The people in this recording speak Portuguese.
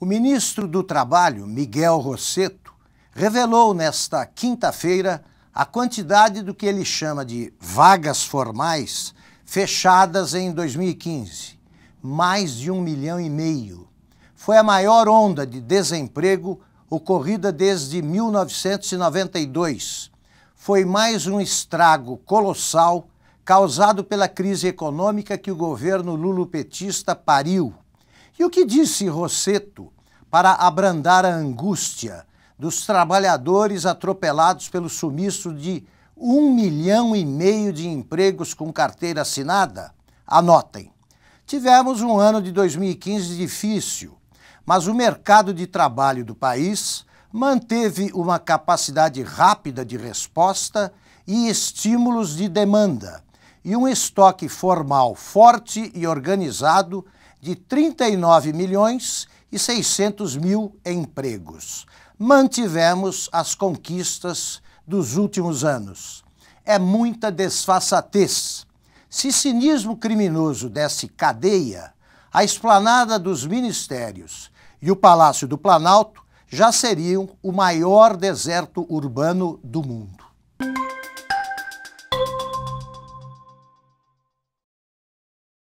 O ministro do Trabalho, Miguel Rosseto, revelou nesta quinta-feira a quantidade do que ele chama de vagas formais fechadas em 2015, mais de um milhão e meio. Foi a maior onda de desemprego ocorrida desde 1992. Foi mais um estrago colossal causado pela crise econômica que o governo petista pariu. E o que disse Rosseto para abrandar a angústia dos trabalhadores atropelados pelo sumiço de um milhão e meio de empregos com carteira assinada? Anotem. Tivemos um ano de 2015 difícil, mas o mercado de trabalho do país manteve uma capacidade rápida de resposta e estímulos de demanda, e um estoque formal forte e organizado de 39 milhões e 600 mil empregos. Mantivemos as conquistas dos últimos anos. É muita desfaçatez. Se cinismo criminoso desse cadeia, a esplanada dos ministérios e o Palácio do Planalto já seriam o maior deserto urbano do mundo.